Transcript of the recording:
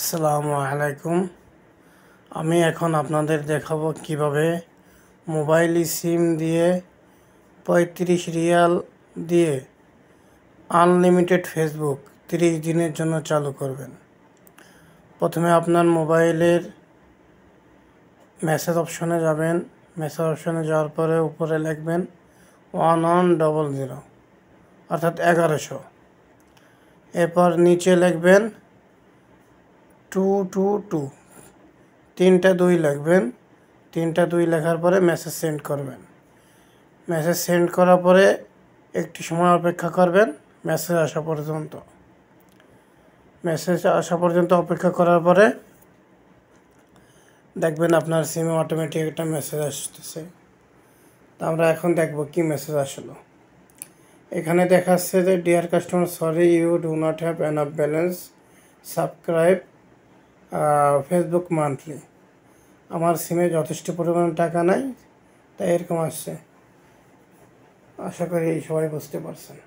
আসসালামু আলাইকুম আমি এখন আপনাদের দেখাবো কিভাবে মোবাইল সিম দিয়ে পঁয়ত্রিশ রিয়াল দিয়ে আনলিমিটেড ফেসবুক তিরিশ দিনের জন্য চালু করবেন প্রথমে আপনার মোবাইলের মেসেজ অপশনে যাবেন মেসেজ অপশনে যাওয়ার পরে উপরে লিখবেন ওয়ান ওয়ান ডবল জিরো অর্থাৎ এগারোশো এরপর নিচে লিখবেন টু টু টু তিনটা দুই লিখবেন তিনটা দুই লেখার পরে মেসেজ সেন্ড করবেন মেসেজ সেন্ড করার পরে একটি সময় অপেক্ষা করবেন মেসেজ আসা পর্যন্ত মেসেজ আসা পর্যন্ত অপেক্ষা করার পরে দেখবেন আপনার সিমে অটোমেটিক একটা মেসেজ আসতেছে তো আমরা এখন দেখব কি মেসেজ আসলো এখানে দেখাচ্ছে যে dear customer sorry you do not have enough balance subscribe Facebook monthly আমার সিমে যথেষ্ট পরিমাণ টাকা নাই তাই এরকম আসছে আশা করি সবাই বুঝতে পারছেন